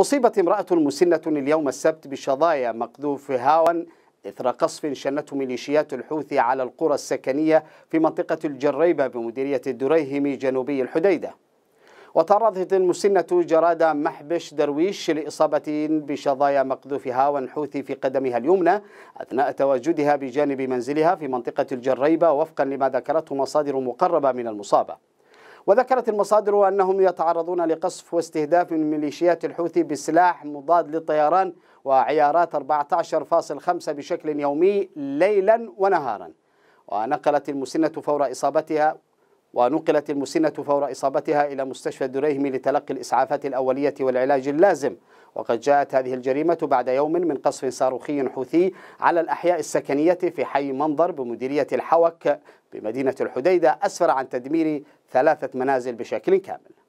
أصيبت امرأة مسنة اليوم السبت بشظايا مقذوف هاون إثر قصف شنته ميليشيات الحوثي على القرى السكنية في منطقة الجريبة بمديرية الدريهم جنوبي الحديدة وتعرضت المسنة جرادة محبش درويش لإصابة بشظايا مقذوف هاون حوثي في قدمها اليمنى أثناء تواجدها بجانب منزلها في منطقة الجريبة وفقا لما ذكرته مصادر مقربة من المصابة وذكرت المصادر أنهم يتعرضون لقصف واستهداف من ميليشيات الحوثي بسلاح مضاد للطيران وعيارات 14.5 بشكل يومي ليلا ونهارا ونقلت المسنة فور إصابتها ونقلت المسنة فور إصابتها إلى مستشفى الدريهمي لتلقي الإسعافات الأولية والعلاج اللازم وقد جاءت هذه الجريمة بعد يوم من قصف صاروخي حوثي على الأحياء السكنية في حي منظر بمديرية الحوك بمدينة الحديدة أسفر عن تدمير ثلاثة منازل بشكل كامل